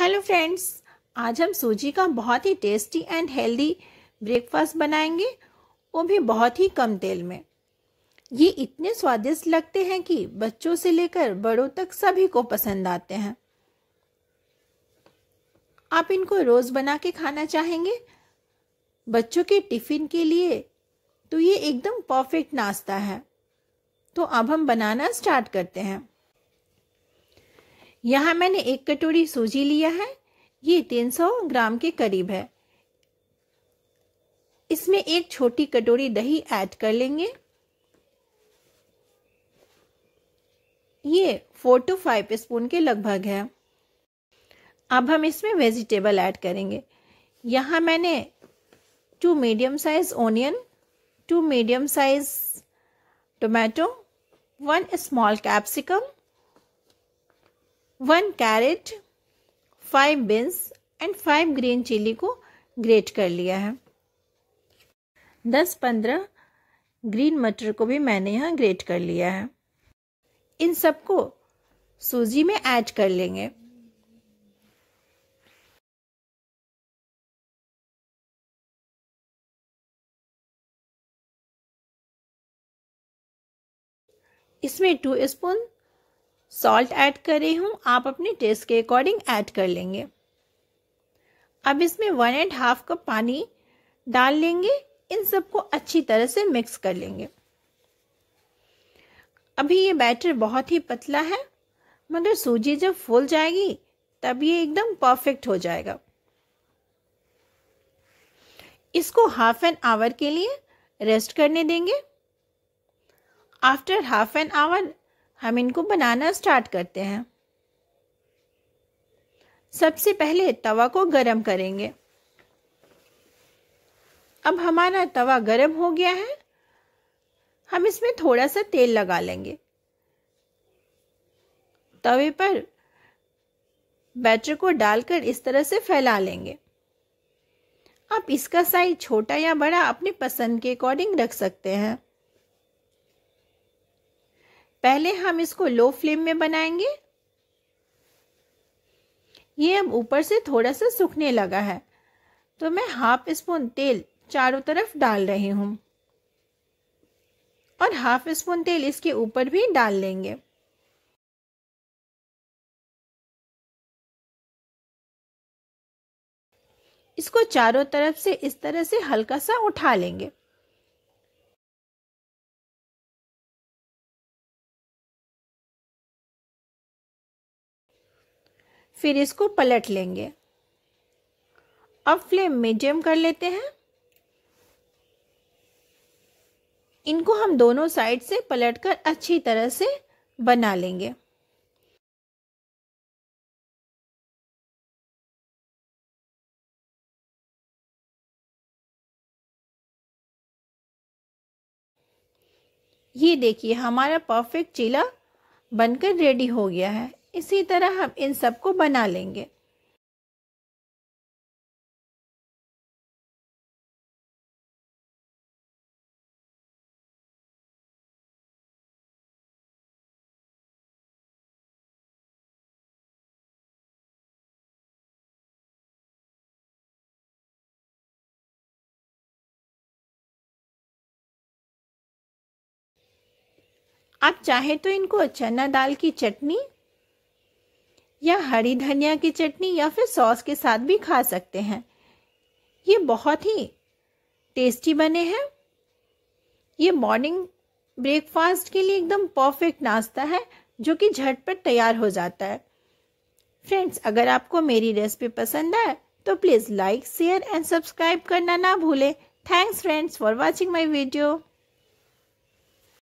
hello friends आज हम सूजी का बहुत ही टेस्टी एंड हेल्दी ब्रेकफास्ट बनाएंगे वो भी बहुत ही कम तेल में ये इतने स्वादिष्ट लगते हैं कि बच्चों से लेकर बड़ों तक सभी को पसंद आते हैं आप इनको रोज़ बना के खाना चाहेंगे बच्चों के टिफ़िन के लिए तो ये एकदम परफेक्ट नाश्ता है तो अब हम बनाना स्टार्ट करते हैं यहाँ मैंने एक कटोरी सूजी लिया है ये 300 ग्राम के करीब है इसमें एक छोटी कटोरी दही ऐड कर लेंगे ये फोर टू फाइव स्पून के लगभग है अब हम इसमें वेजिटेबल ऐड करेंगे यहाँ मैंने two medium size onion two medium size tomato one small capsicum one carrot five beans and five green chilli को ग्रेट कर लिया है दस पंद्रह ग्रीन मटर को भी मैंने यहाँ ग्रेट कर लिया है इन सबको सूजी में ऐड कर लेंगे इसमें टू स्पून सॉल्ट ऐड रही हूँ आप अपने टेस्ट के अकॉर्डिंग ऐड कर लेंगे अब इसमें वन एंड हाफ कप पानी डाल लेंगे इन सबको अच्छी तरह से मिक्स कर लेंगे अभी ये बैटर बहुत ही पतला है मगर सूजी जब फूल जाएगी तब ये एकदम परफेक्ट हो जाएगा इसको हाफ एन आवर के लिए रेस्ट करने देंगे आफ्टर हाफ एन आवर हम इनको बनाना स्टार्ट करते हैं सबसे पहले तवा को गरम करेंगे अब हमारा तवा गरम हो गया है हम इसमें थोड़ा सा तेल लगा लेंगे तवे पर बैटर को डालकर इस तरह से फैला लेंगे आप इसका साइज छोटा या बड़ा अपने पसंद के अकॉर्डिंग रख सकते हैं पहले हम इसको लो फ्लेम में बनाएंगे ये अब ऊपर से थोड़ा सा सूखने लगा है तो मैं हाफ स्पून तेल चारों तरफ डाल रही हूँ और हाफ स्पून तेल इसके ऊपर भी डाल लेंगे इसको चारों तरफ से इस तरह से हल्का सा उठा लेंगे फिर इसको पलट लेंगे अब फ्लेम मीडियम कर लेते हैं इनको हम दोनों साइड से पलटकर अच्छी तरह से बना लेंगे ये देखिए हमारा परफेक्ट चीला बनकर रेडी हो गया है इसी तरह हम इन सब को बना लेंगे आप चाहे तो इनको चना दाल की चटनी या हरी धनिया की चटनी या फिर सॉस के साथ भी खा सकते हैं ये बहुत ही टेस्टी बने हैं ये मॉर्निंग ब्रेकफास्ट के लिए एकदम परफेक्ट नाश्ता है जो कि झटपट तैयार हो जाता है फ्रेंड्स अगर आपको मेरी रेसिपी पसंद आए तो please like share and subscribe करना ना भूलें thanks friends for watching my video